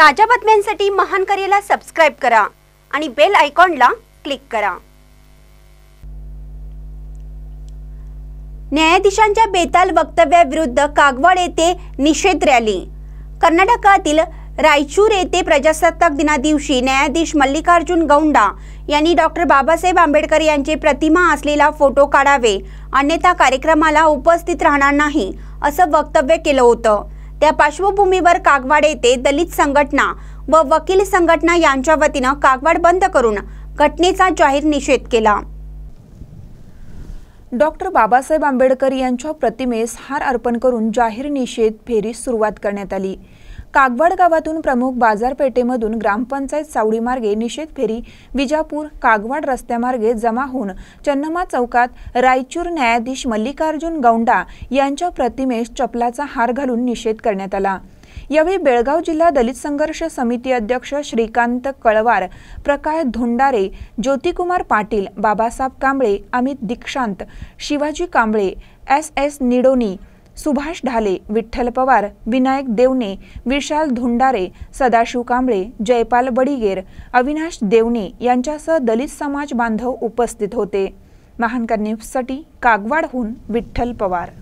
ताज्या बातम्यांसाठी महान करेला सबस्क्राईब करा आणि बेल आयकॉनला क्लिक करा न्यायाधीशांच्या बेताल वक्तव्याविरुद्ध कागवाड येथे निषेध रॅली कर्नाटकातील रायचूर येथे प्रजासत्ताक दिनादिवशी न्यायाधीश मल्लिकार्जुन गौंडा यांनी डॉक्टर बाबासाहेब आंबेडकर यांचे प्रतिमा असलेला फोटो काढावे अन्यथा कार्यक्रमाला उपस्थित राहणार नाही असं वक्तव्य केलं होतं त्या पार्श्वभूमीवर कागवाड येथे दलित संघटना व वकील संघटना यांच्या वतीनं कागवाड बंद करून घटनेचा जाहीर निषेध केला डॉक्टर बाबासाहेब आंबेडकर यांच्या प्रतिमेस हार अर्पण करून जाहीर निषेध फेरी सुरुवात करण्यात आली कागवाड गावातून प्रमुख बाजारपेठेमधून ग्रामपंचायत सावडीमार्गे निषेध फेरी विजापूर कागवाड रस्त्यामार्गे जमा होऊन चन्नमा चौकात रायचूर न्यायाधीश मल्लिकार्जुन गौंडा यांच्या प्रतिमेस चपलाचा हार घालून निषेध करण्यात आला यावेळी बेळगाव जिल्हा दलित संघर्ष समिती अध्यक्ष श्रीकांत कळवार प्रकाश धोंडारे ज्योतिकुमार पाटील बाबासाहेब कांबळे अमित दीक्षांत शिवाजी कांबळे एस एस निडोनी सुभाष ढाले विठ्ठल पवार विनायक देवने विशाल धुंडारे सदाशिव कांबळे जयपाल बडिगेर अविनाश देवणे यांच्यासह दलित समाज बांधव उपस्थित होते महानकर न्यूजसाठी कागवाडहून विठ्ठल पवार